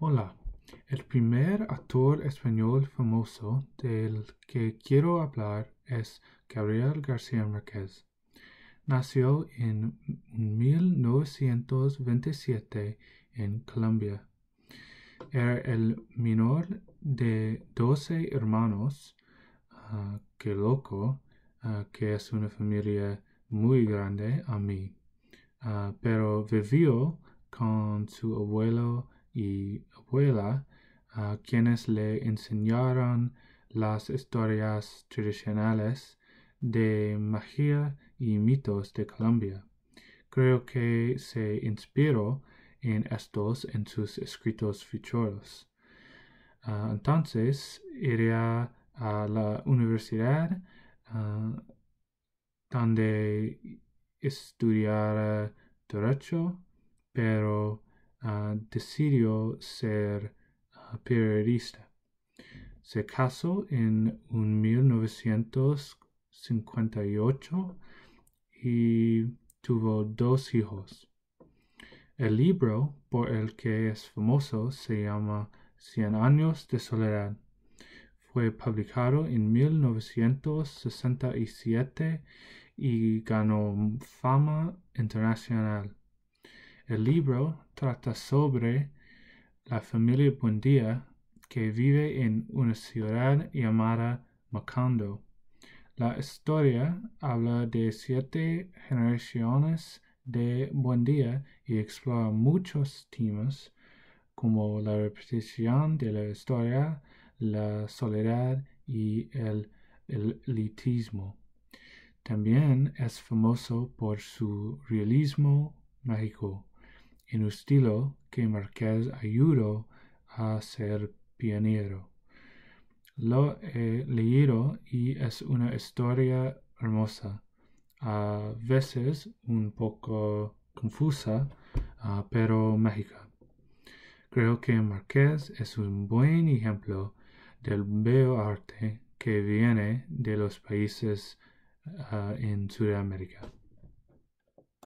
Hola, el primer actor español famoso del que quiero hablar es Gabriel García Márquez. Nació en 1927 en Colombia. Era el menor de 12 hermanos, ah, que loco, ah, que es una familia muy grande a mí, ah, pero vivió con su abuelo y abuela, quienes le enseñaron las historias tradicionales de magia y mitos de Colombia. Creo que se inspiró en estos en sus escritos futuros. Ah, entonces, iría a la universidad ah, donde estudiar derecho, pero Ah, decidió ser ah, periodista. Se casó en 1958 y tuvo dos hijos. El libro por el que es famoso se llama Cien años de soledad. Fue publicado en 1967 y ganó fama internacional. El libro trata sobre la familia Buendía que vive en una ciudad llamada Macondo. La historia habla de siete generaciones de Buendía y explora muchos temas como la repetición de la historia, la soledad y el elitismo. También es famoso por su realismo mágico en un estilo que Marquez ayudó a ser pionero. Lo he leído y es una historia hermosa, a veces un poco confusa, ah, pero mágica. Creo que Marquez es un buen ejemplo del bello arte que viene de los países ah, en Sudamérica.